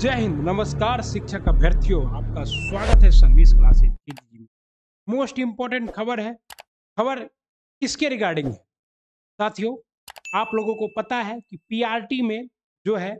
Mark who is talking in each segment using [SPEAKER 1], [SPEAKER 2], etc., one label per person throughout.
[SPEAKER 1] जय हिंद नमस्कार शिक्षक अभ्यर्थियों आपका स्वागत है सर्विस क्लासेज मोस्ट इम्पोर्टेंट खबर है खबर किसके रिगार्डिंग है साथियों आप लोगों को पता है कि पीआरटी में जो है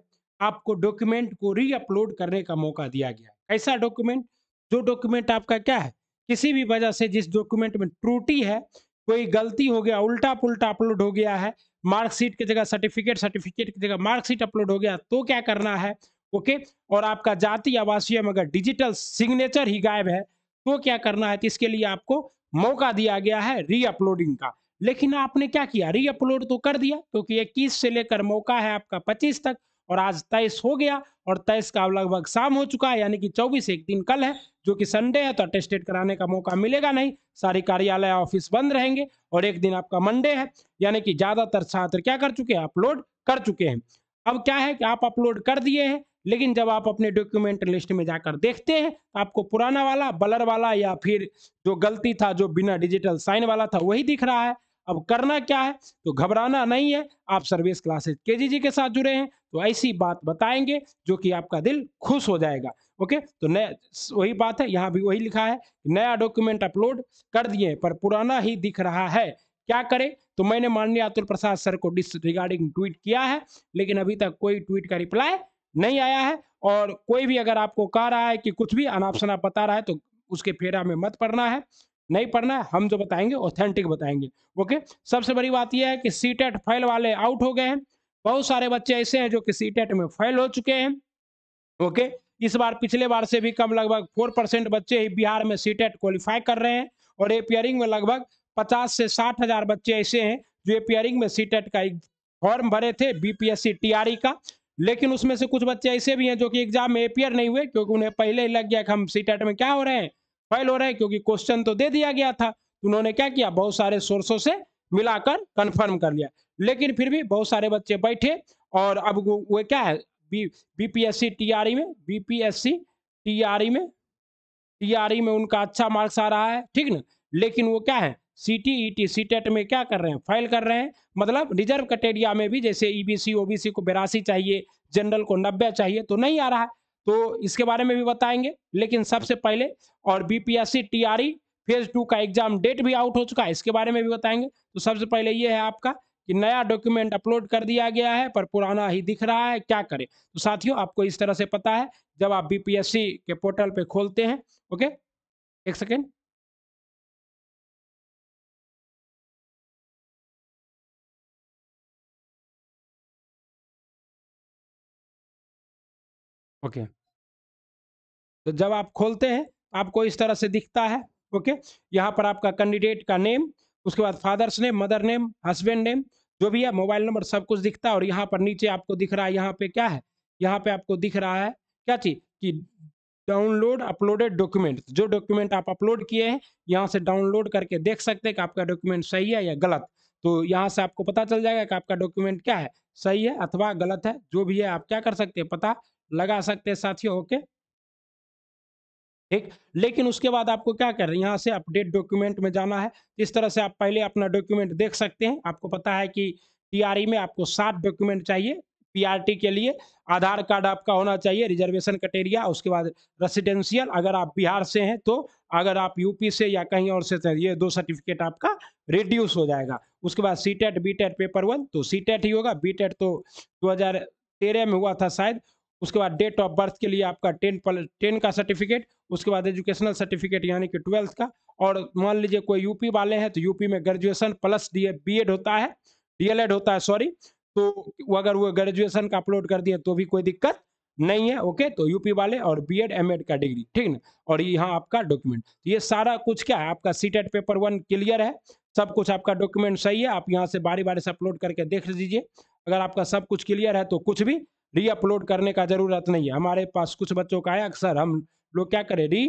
[SPEAKER 1] आपको डॉक्यूमेंट को रीअपलोड करने का मौका दिया गया ऐसा डॉक्यूमेंट जो डॉक्यूमेंट आपका क्या है किसी भी वजह से जिस डॉक्यूमेंट में त्रुटि है कोई गलती हो गया उल्टा पुलटा अपलोड हो गया है मार्कशीट की जगह सर्टिफिकेट सर्टिफिकेट की जगह मार्कशीट अपलोड हो गया तो क्या करना है ओके और आपका जाति आवासीय में अगर डिजिटल सिग्नेचर ही गायब है तो क्या करना है तो इसके लिए आपको मौका दिया गया है रीअपलोडिंग का लेकिन आपने क्या किया रीअपलोड तो कर दिया क्योंकि तो इक्कीस से लेकर मौका है आपका पच्चीस तक और आज तेईस हो गया और तेईस का लगभग शाम हो चुका है यानी कि चौबीस एक दिन कल है जो कि संडे है तो अटेस्टेड कराने का मौका मिलेगा नहीं सारी कार्यालय ऑफिस बंद रहेंगे और एक दिन आपका मंडे है यानी कि ज़्यादातर छात्र क्या कर चुके हैं अपलोड कर चुके हैं अब क्या है कि आप अपलोड कर दिए हैं लेकिन जब आप अपने डॉक्यूमेंट लिस्ट में जाकर देखते हैं तो आपको पुराना वाला बलर वाला या फिर जो गलती था जो बिना डिजिटल साइन वाला था वही दिख रहा है अब करना क्या है तो घबराना नहीं है आप सर्विस क्लासेस के जी के साथ जुड़े हैं तो ऐसी बात बताएंगे जो कि आपका दिल खुश हो जाएगा ओके तो नया वही बात है यहाँ भी वही लिखा है नया डॉक्यूमेंट अपलोड कर दिए पर पुराना ही दिख रहा है क्या करें तो मैंने माननीय अतुल प्रसाद सर को डिस रिगार्डिंग ट्वीट किया है लेकिन अभी तक कोई ट्वीट का रिप्लाई नहीं आया है और कोई भी अगर आपको कह रहा है कि कुछ भी अनाप शनाप बता रहा है तो उसके फेरा में मत पढ़ना है नहीं पढ़ना है हम जो बताएंगे ऑथेंटिक बताएंगे ओके सबसे बड़ी बात यह है कि सी टेट फेल वाले आउट हो गए हैं बहुत सारे बच्चे ऐसे हैं जो कि सी e में फेल हो चुके हैं ओके इस बार पिछले बार से भी कम लगभग फोर परसेंट बच्चे ही बिहार में सी टेट क्वालिफाई कर रहे हैं और एपियरिंग में लगभग पचास से साठ हजार बच्चे ऐसे हैं जो एपियरिंग में सी टेट e का एक फॉर्म भरे थे बीपीएससी टीआरई e का लेकिन उसमें से कुछ बच्चे ऐसे भी हैं जो कि एग्जाम में अपियर नहीं हुए क्योंकि उन्हें पहले ही लग गया कि हम सी में क्या हो रहे हैं फेल हो रहे हैं क्योंकि क्वेश्चन तो दे दिया गया था तो उन्होंने क्या किया बहुत सारे सोर्सों से मिलाकर कन्फर्म कर लिया लेकिन फिर भी बहुत सारे बच्चे बैठे और अब वो क्या है बी बीपीएससी टीआरई में बीपीएससी टीआरई e में टीआरई e में उनका अच्छा मार्क्स आ रहा है ठीक ना लेकिन वो क्या है C T T C TET में क्या कर रहे हैं फाइल कर रहे हैं मतलब रिजर्व कटेरिया में भी जैसे ई बी सी को बेरासी चाहिए जनरल को नब्बे चाहिए तो नहीं आ रहा है तो इसके बारे में भी बताएंगे लेकिन सबसे पहले और BPSC P T phase two का एग्जाम डेट भी आउट हो चुका है इसके बारे में भी बताएंगे तो सबसे पहले ये है आपका कि नया डॉक्यूमेंट अपलोड कर दिया गया है पर पुराना ही दिख रहा है क्या करें तो साथियों आपको इस तरह से पता है जब आप बीपीएससी के पोर्टल पे खोलते हैं ओके एक सेकेंड ओके तो जब आप खोलते हैं आपको इस तरह से दिखता है ओके यहाँ पर आपका कैंडिडेट का नेम उसके बाद father's name mother name husband name जो भी है मोबाइल नंबर सब कुछ दिखता है और यहाँ पर नीचे आपको दिख रहा है यहाँ पे क्या है यहाँ पे आपको दिख रहा है क्या चीज कि डाउनलोड अपलोडेड डॉक्यूमेंट जो डॉक्यूमेंट आप अपलोड किए हैं यहाँ से डाउनलोड करके देख सकते हैं कि आपका डॉक्यूमेंट सही है या गलत तो यहाँ से आपको पता चल जाएगा कि आपका डॉक्यूमेंट क्या है सही है अथवा गलत है जो भी है आप क्या कर सकते हैं पता लगा सकते हैं साथियों ओके ठीक लेकिन उसके बाद आपको क्या कर रहे हैं यहाँ से अपडेट डॉक्यूमेंट में जाना है इस तरह से आप पहले अपना डॉक्यूमेंट देख सकते हैं आपको पता है कि पी e में आपको सात डॉक्यूमेंट चाहिए पी के लिए आधार कार्ड आपका होना चाहिए रिजर्वेशन कटेरिया उसके बाद रेसिडेंशियल अगर आप बिहार से हैं तो अगर आप यूपी से या कहीं और से तो ये दो सर्टिफिकेट आपका रिड्यूस हो जाएगा उसके बाद C TET B TET paper one तो सी टेट e ही होगा बी टेट e तो दो में हुआ था शायद उसके बाद डेट ऑफ बर्थ के लिए आपका टेन टेन का सर्टिफिकेट उसके बाद एजुकेशनल सर्टिफिकेट यानी कि ट्वेल्थ का और मान लीजिए कोई यूपी वाले हैं तो यूपी में ग्रेजुएशन प्लस डी बीएड होता है डीएलएड होता है सॉरी तो वो अगर वो ग्रेजुएशन का अपलोड कर दिए तो भी कोई दिक्कत नहीं है ओके तो यूपी वाले और बी एड एम एड का डिग्री ठीक ना और यहाँ आपका डॉक्यूमेंट तो ये सारा कुछ क्या है आपका सी पेपर वन क्लियर है सब कुछ आपका डॉक्यूमेंट सही है आप यहाँ से बारी बारी से अपलोड करके देख लीजिए अगर आपका सब कुछ क्लियर है तो कुछ भी री अपलोड करने का ज़रूरत नहीं है हमारे पास कुछ बच्चों का है अक्सर हम लोग क्या करें री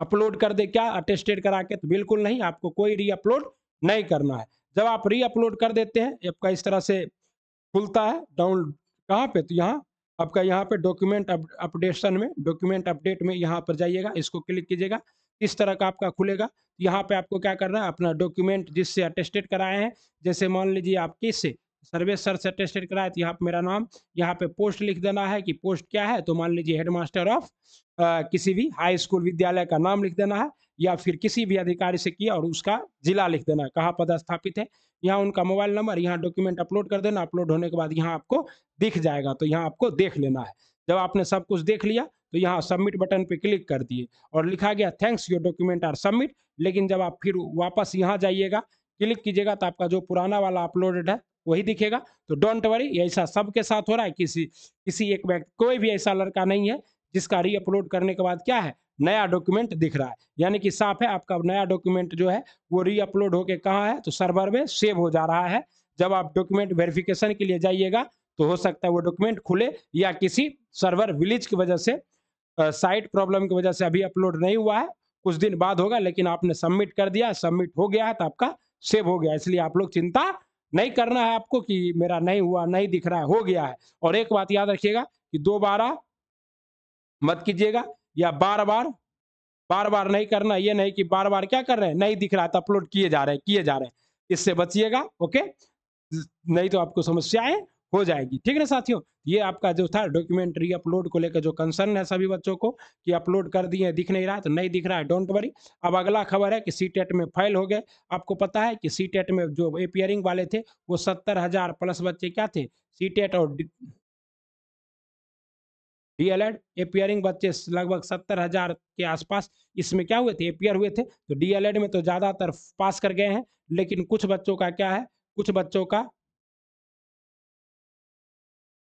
[SPEAKER 1] अपलोड कर दे क्या अटेस्टेड करा के तो बिल्कुल नहीं आपको कोई री अपलोड नहीं करना है जब आप री अपलोड कर देते हैं आपका इस तरह से खुलता है डाउन कहाँ पे तो यहाँ आपका यहाँ पे डॉक्यूमेंट अपडेशन में डॉक्यूमेंट अपडेट में यहाँ पर जाइएगा इसको क्लिक कीजिएगा इस तरह का आपका खुलेगा यहाँ पे आपको क्या करना है अपना डॉक्यूमेंट जिससे अटेस्टेड कराए हैं जैसे मान लीजिए आप किस सर्वे सर से टेस्टेड कराया तो यहाँ पे मेरा नाम यहाँ पे पोस्ट लिख देना है कि पोस्ट क्या है तो मान लीजिए हेडमास्टर ऑफ किसी भी हाई स्कूल विद्यालय का नाम लिख देना है या फिर किसी भी अधिकारी से किया और उसका जिला लिख देना है कहाँ पदस्थापित है यहाँ उनका मोबाइल नंबर यहाँ डॉक्यूमेंट अपलोड कर देना अपलोड होने के बाद यहाँ आपको दिख जाएगा तो यहाँ आपको देख लेना है जब आपने सब कुछ देख लिया तो यहाँ सबमिट बटन पे क्लिक कर दिए और लिखा गया thanks your document are submit लेकिन जब आप फिर वापस यहाँ जाइएगा क्लिक कीजिएगा तो आपका जो पुराना वाला अपलोडेड है वही दिखेगा तो डोंट वरी ऐसा सबके साथ हो रहा है किसी किसी एक व्यक्ति कोई भी ऐसा लड़का नहीं है जिसका रीअपलोड करने के बाद क्या है नया डॉक्यूमेंट दिख रहा है यानी कि साफ है आपका नया डॉक्यूमेंट जो है वो रीअपलोड होके कहाँ है तो सर्वर में सेव हो जा रहा है जब आप डॉक्यूमेंट वेरिफिकेशन के लिए जाइएगा तो हो सकता है वो डॉक्यूमेंट खुले या किसी सर्वर विलेज की वजह से साइट प्रॉब्लम की वजह से अभी अपलोड नहीं हुआ है कुछ दिन बाद होगा लेकिन आपने सबमिट कर दिया सबमिट हो गया है तो आपका सेव हो गया इसलिए आप लोग चिंता नहीं करना है आपको कि मेरा नहीं हुआ नहीं दिख रहा है हो गया है और एक बात याद रखिएगा कि दोबारा मत कीजिएगा या बार बार बार बार नहीं करना ये नहीं कि बार बार क्या कर रहे हैं नहीं दिख रहा है तो अपलोड किए जा रहे हैं किए जा रहे हैं इससे बचिएगा ओके नहीं तो आपको समस्याएं हो जाएगी ठीक है ना साथियों ये आपका जो था डॉक्यूमेंट्री अपलोड को लेकर जो कंसर्न है सभी बच्चों को कि अपलोड कर दिए दिख नहीं रहा तो नहीं दिख रहा है डोंट वरी अब अगला खबर है कि सी टेट e में फाइल हो गए आपको पता है कि सी टेट e में जो एपियरिंग वाले थे वो सत्तर हजार प्लस बच्चे क्या थे सी टेट e और एड एपियरिंग बच्चे लगभग सत्तर हजार के आसपास इसमें क्या हुए थे एपियर हुए थे तो डीएलएड में तो ज़्यादातर पास कर गए हैं लेकिन कुछ बच्चों का क्या है कुछ बच्चों का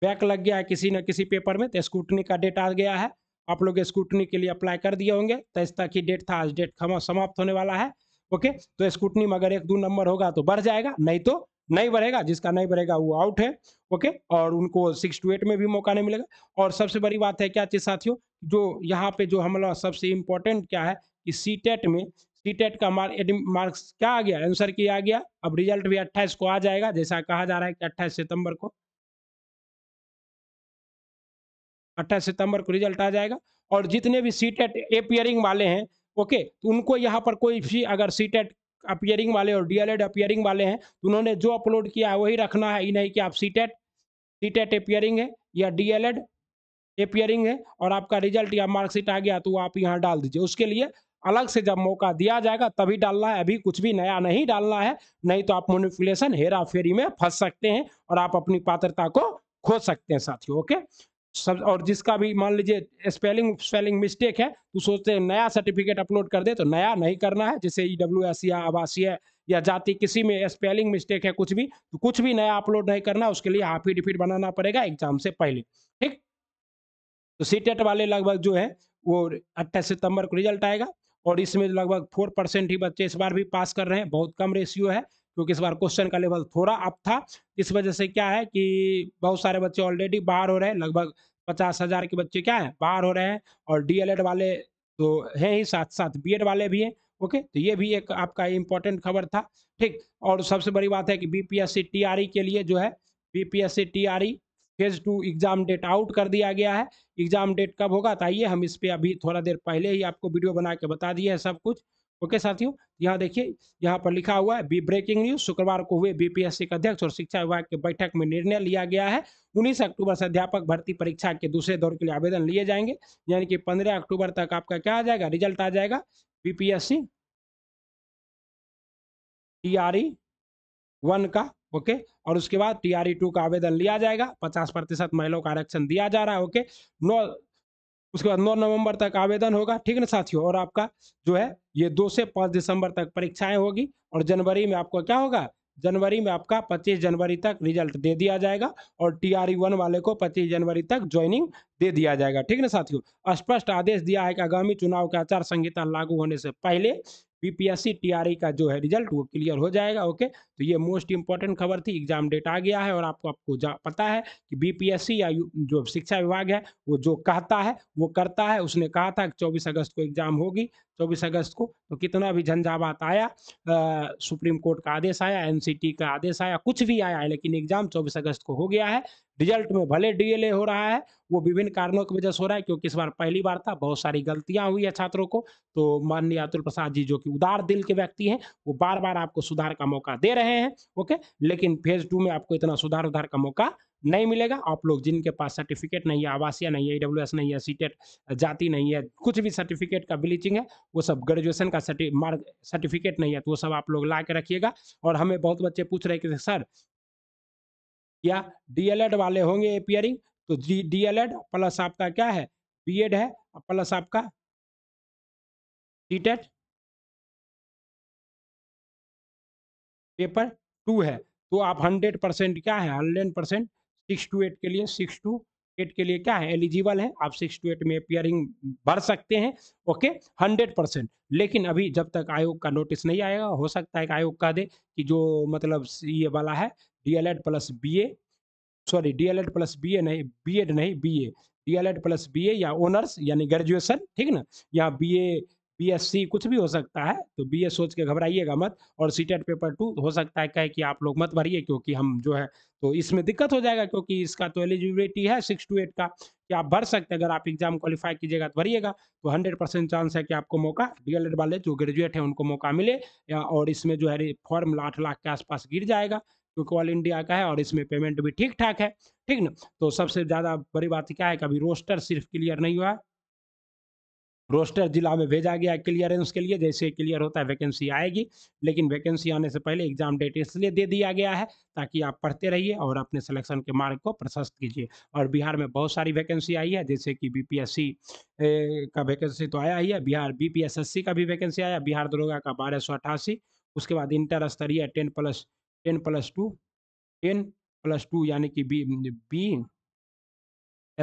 [SPEAKER 1] बैक लग गया है किसी न किसी पेपर में तो स्कूटनी का डेट आ गया है आप लोग स्कूटनी के लिए अप्लाई कर दिए होंगे तेईस तो तक की डेट था आज डेट समाप्त होने वाला है ओके तो स्कूटनी में अगर एक दो नंबर होगा तो बढ़ जाएगा नहीं तो नहीं बढ़ेगा जिसका नहीं बढ़ेगा वो आउट है ओके और उनको सिक्स टू एट में भी मौका नहीं मिलेगा और सबसे बड़ी बात है क्या चीज़ साथियों जो यहाँ पे जो हम लोग सबसे इम्पोर्टेंट क्या है कि सी टेट e में सी टेट e का मार्क मार्क्स क्या आ गया आंसर किया आ गया अब रिजल्ट भी अट्ठाईस को आ जाएगा जैसा कहा जा रहा है कि अट्ठाईस सितंबर को अट्ठाईस सितंबर को रिजल्ट आ जाएगा और जितने भी सी टेट अपियरिंग वाले हैं ओके तो उनको यहाँ पर कोई भी अगर टेट अपियरिंग वाले और एड अपियरिंग वाले हैं तो उन्होंने जो अपलोड किया है वही रखना है ये नहीं कि आप सी टेट अपियरिंग है या डीएलएड अपियरिंग है और आपका रिजल्ट या मार्कशीट आ गया तो आप यहाँ डाल दीजिए उसके लिए अलग से जब मौका दिया जाएगा तभी डालना है अभी कुछ भी नया नहीं डालना है नहीं तो आप मोनिफुलेशन हेरा फेरी में फंस सकते हैं और आप अपनी पात्रता को खो सकते हैं साथियों ओके सब और जिसका भी मान लीजिए स्पेलिंग स्पेलिंग मिस्टेक है तो सोचते हैं नया सर्टिफिकेट अपलोड कर दे तो नया नहीं करना है जैसे ई डब्ल्यू एस या आवासीय या जाति किसी में स्पेलिंग मिस्टेक है कुछ भी तो कुछ भी नया अपलोड नहीं करना उसके लिए हाफ डिफिट बनाना पड़ेगा एग्जाम से पहले ठीक तो सी e वाले लगभग जो है वो अट्ठाईस सितंबर को रिजल्ट आएगा और इसमें लगभग फोर परसेंट ही बच्चे इस बार भी पास कर रहे हैं बहुत कम रेशियो है क्योंकि इस बार क्वेश्चन का लेवल थोड़ा अप था इस वजह से क्या है कि बहुत सारे बच्चे ऑलरेडी बाहर हो रहे हैं लगभग पचास हज़ार के बच्चे क्या है बाहर हो रहे हैं और डीएलएड वाले तो है ही साथ साथ बीएड वाले भी हैं ओके तो ये भी एक आपका इम्पोर्टेंट खबर था ठीक और सबसे बड़ी बात है कि बीपीएससी टीआरई e के लिए जो है BPSC TRE phase two exam date out कर दिया गया है एग्जाम डेट कब होगा तो आइए हम इस पर अभी थोड़ा देर पहले ही आपको वीडियो बना के बता दिए हैं सब कुछ ओके साथियों यहाँ देखिए यहाँ पर लिखा हुआ है बी ब्रेकिंग न्यूज शुक्रवार को हुए बीपीएससी के अध्यक्ष और शिक्षा विभाग की बैठक में निर्णय लिया गया है 19 अक्टूबर से अध्यापक भर्ती परीक्षा के दूसरे दौर के लिए आवेदन लिए जाएंगे यानी कि 15 अक्टूबर तक आपका क्या आ जाएगा रिजल्ट आ जाएगा बीपीएससी टीआरई वन का ओके और उसके बाद टीआरई टू का आवेदन लिया जाएगा पचास प्रतिशत महिलाओं का आरक्षण दिया जा रहा है ओके नौ उसके बाद नौ नवंबर तक आवेदन होगा ठीक है ना साथियों और आपका जो है ये दो से पांच दिसंबर तक परीक्षाएं होगी और जनवरी में आपको क्या होगा जनवरी में आपका 25 जनवरी तक रिजल्ट दे दिया जाएगा और टी आर वन वाले को 25 जनवरी तक ज्वाइनिंग दे दिया जाएगा ठीक है ना साथियों स्पष्ट आदेश दिया है कि आगामी चुनाव के आचार संहिता लागू होने से पहले पीपीएससी टीआरई का जो है रिजल्ट वो क्लियर हो जाएगा ओके तो ये मोस्ट इंपॉर्टेंट खबर थी एग्जाम डेट आ गया है और आपको आपको पता है कि बीपीएससी या जो शिक्षा विभाग है वो जो कहता है वो करता है उसने कहा था कि चौबीस अगस्त को एग्जाम होगी चौबीस अगस्त को तो कितना भी झंझावात आया आ, सुप्रीम कोर्ट का आदेश आया एनसीटी का आदेश आया कुछ भी आया है लेकिन एग्जाम चौबीस अगस्त को हो गया है रिजल्ट में भले डीएलए हो रहा है वो विभिन्न कारणों की वजह से हो रहा है क्योंकि इस बार पहली बार था बहुत सारी गलतियां हुई है छात्रों को तो माननीय अतुल प्रसाद जी जो कि उदार दिल के व्यक्ति हैं वो बार बार आपको सुधार का मौका दे रहे हैं ओके लेकिन फेज टू में आपको इतना सुधार उधार का मौका नहीं मिलेगा आप लोग जिनके पास सर्टिफिकेट नहीं है आवासीय नहीं है ई नहीं है सीटेट e जाति नहीं है कुछ भी सर्टिफिकेट का ब्लीचिंग है वो सब ग्रेजुएशन का सर्टिफिकेट नहीं है तो वो सब आप लोग ला के रखिएगा और हमें बहुत बच्चे पूछ रहे कि सर या डीएलएड e वाले होंगे अपियरिंग तो डीएलएड प्लस e आपका क्या है बीएड है प्लस आपका डीटेट पेपर टू है तो आप हंड्रेड परसेंट क्या है hundred percent six two eight के लिए सिक्स टू एट के लिए क्या है एलिजिबल है आप सिक्स टू एट में अपियरिंग भर सकते हैं ओके हंड्रेड परसेंट लेकिन अभी जब तक आयोग का नोटिस नहीं आएगा हो सकता है कि आयोग का दे कि जो मतलब ये वाला है D L Ed plus B A sorry D L Ed plus B A नहीं बी एड नहीं B A D L Ed plus B A या ऑनर्स यानी ग्रेजुएशन ठीक ना या B A B S C कुछ भी हो सकता है तो बी ए सोच के घबराइएगा मत और सी टेट पेपर टू हो सकता है कहे कि आप लोग मत भरिए क्योंकि हम जो है तो इसमें दिक्कत हो जाएगा क्योंकि इसका तो एलिजिबिलिटी है सिक्स टू एट का कि आप भर सकते हैं अगर आप एग्जाम क्वालिफाई कीजिएगा तो भरिएगा तो हंड्रेड परसेंट चांस है कि आपको मौका डी वाले जो ग्रेजुएट है उनको मौका मिले और इसमें जो है फॉर्म आठ लाख के आसपास गिर जाएगा क्योंकि ऑल इंडिया का है और इसमें पेमेंट भी ठीक ठाक है ठीक ना तो सबसे ज़्यादा बड़ी बात क्या है कि अभी रोस्टर सिर्फ क्लियर नहीं हुआ रोस्टर जिला में भेजा गया क्लियरेंस के लिए जैसे क्लियर होता है वैकेंसी आएगी लेकिन वैकेंसी आने से पहले एग्जाम डेट इसलिए दे दिया गया है ताकि आप पढ़ते रहिए और अपने सिलेक्शन के मार्ग को प्रशस्त कीजिए और बिहार में बहुत सारी वैकेंसी आई है जैसे कि बीपीएससी का वैकेंसी तो आया ही है बिहार बीपीएसएससी का भी वैकेंसी आया बिहार दरोगा का बारह उसके बाद इंटर स्तरीय ten plus ten plus two ten plus two यानी कि बी बी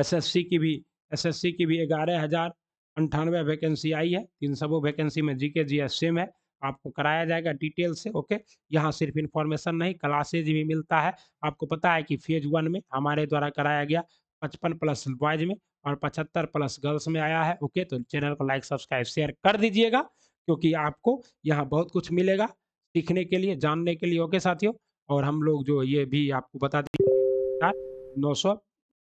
[SPEAKER 1] एसएससी की भी एसएससी की भी ग्यारह हज़ार अंठानवे वैकेंसी आई है इन सबों वैकेंसी में जीके एस सेम है आपको कराया जाएगा डिटेल से ओके यहाँ सिर्फ इन्फॉर्मेशन नहीं क्लासेज भी मिलता है आपको पता है कि फेज वन में हमारे द्वारा कराया गया पचपन प्लस बॉयज में और पचहत्तर प्लस गर्ल्स में आया है ओके तो चैनल को लाइक सब्सक्राइब शेयर कर दीजिएगा क्योंकि आपको यहाँ बहुत कुछ मिलेगा सीखने के लिए जानने के लिए ओके साथियों और हम लोग जो ये भी आपको बता दें नौ सौ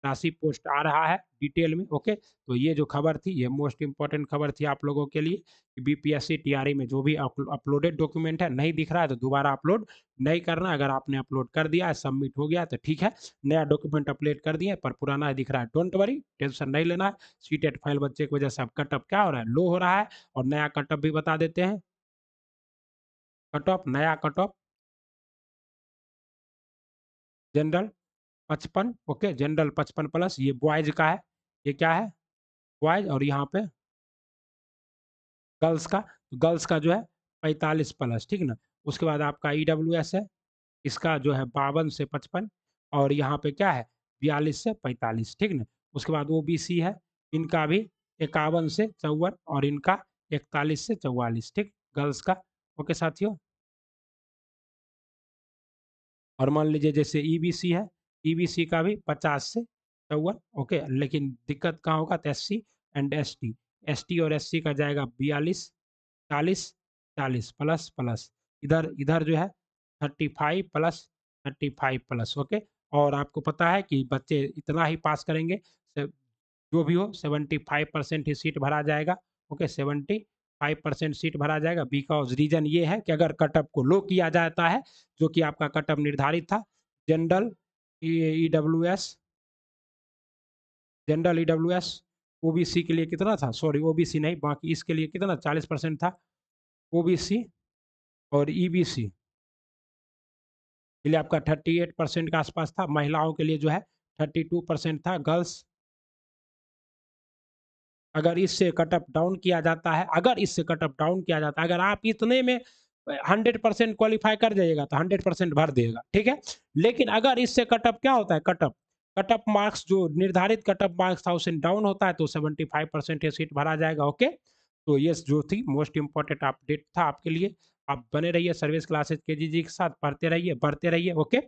[SPEAKER 1] राशि पोस्ट आ रहा है डिटेल में ओके तो ये जो खबर थी ये मोस्ट इम्पॉर्टेंट खबर थी आप लोगों के लिए कि बीपीएससी टीआरई e में जो भी अपलोडेड डॉक्यूमेंट है नहीं दिख रहा है तो दोबारा अपलोड नहीं करना अगर आपने अपलोड कर दिया है सबमिट हो गया तो ठीक है नया डॉक्यूमेंट अपलोड कर दिया पर पुराना दिख रहा है डोंट वरी टेंशन नहीं लेना है सी फाइल बच्चे की वजह से अब कटअप क्या हो रहा है लो हो रहा है और नया कटअप भी बता देते हैं कट ऑफ नया कट ऑफ जनरल पचपन ओके जनरल पचपन प्लस ये बॉयज का है ये क्या है बॉयज और यहाँ पे गर्ल्स का गर्ल्स तो का जो है पैंतालीस प्लस ठीक ना उसके बाद आपका ई डब्ल्यू एस है इसका जो है बावन से पचपन और यहाँ पे क्या है बयालीस से पैंतालीस ठीक ना उसके बाद ओ बी सी है इनका भी इक्यावन से चौवन और इनका इकतालीस से चौवालीस ठीक गर्ल्स का ओके साथियों और मान लीजिए जैसे ईबीसी e है ईबीसी e का भी पचास से चौवन ओके लेकिन दिक्कत कहाँ होगा तो एस एंड एस टी और एस का जाएगा बयालीस चालीस चालीस प्लस प्लस इधर इधर जो है thirty five plus thirty five plus okay और आपको पता है कि बच्चे इतना ही पास करेंगे जो भी हो सेवेंटी फाइव परसेंट ही सीट भरा जाएगा okay seventy five percent seat भरा जाएगा बिकॉज रीजन ये है कि अगर कटअप को लो किया जाता है जो कि आपका कटअप निर्धारित था general E W S general E W S O B C के लिए कितना था सॉरी ओ बी सी नहीं बाकी इसके लिए कितना चालीस परसेंट था ओ बी सी और ई e बी सी के लिए आपका थर्टी एट परसेंट के आसपास था महिलाओं के लिए जो है थर्टी टू परसेंट था गर्ल्स अगर इससे कटअप डाउन किया जाता है अगर इससे कटअप डाउन किया जाता है अगर आप इतने में हंड्रेड परसेंट क्वालिफाई कर जाइएगा तो हंड्रेड परसेंट भर देगा ठीक है लेकिन अगर इससे कटअप क्या होता है cutoff cutoff cut off marks जो निर्धारित कट मार्क्स था उससे डाउन होता है तो सेवेंटी फाइव परसेंट ये सीट भरा जाएगा ओके तो ये जो थी मोस्ट इम्पॉर्टेंट अपडेट था आपके लिए आप बने रहिए सर्विस क्लासेस के जी जी के साथ पढ़ते रहिए बढ़ते रहिए ओके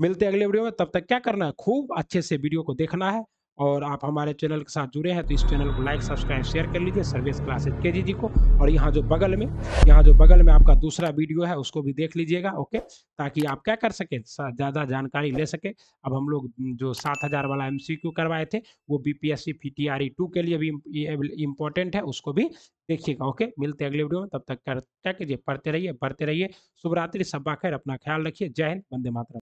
[SPEAKER 1] मिलते अगले वीडियो में तब तक क्या करना है खूब अच्छे से वीडियो को देखना है और आप हमारे चैनल के साथ जुड़े हैं तो इस चैनल को लाइक सब्सक्राइब शेयर कर लीजिए सर्विस क्लासेज के जी जी को और यहाँ जो बगल में यहाँ जो बगल में आपका दूसरा वीडियो है उसको भी देख लीजिएगा ओके ताकि आप क्या कर सकें ज़्यादा जानकारी ले सके अब हम लोग जो सात हज़ार वाला एम सी क्यू करवाए थे वो B P S C P T R E two के लिए भी इम्पोर्टेंट है उसको भी देखिएगा ओके मिलते हैं अगले वीडियो में तब तक कर क्या कीजिए पढ़ते रहिए पढ़ते रहिए शुभरात्रि सब खैर अपना ख्याल रखिए जय हिंद वंदे मातरम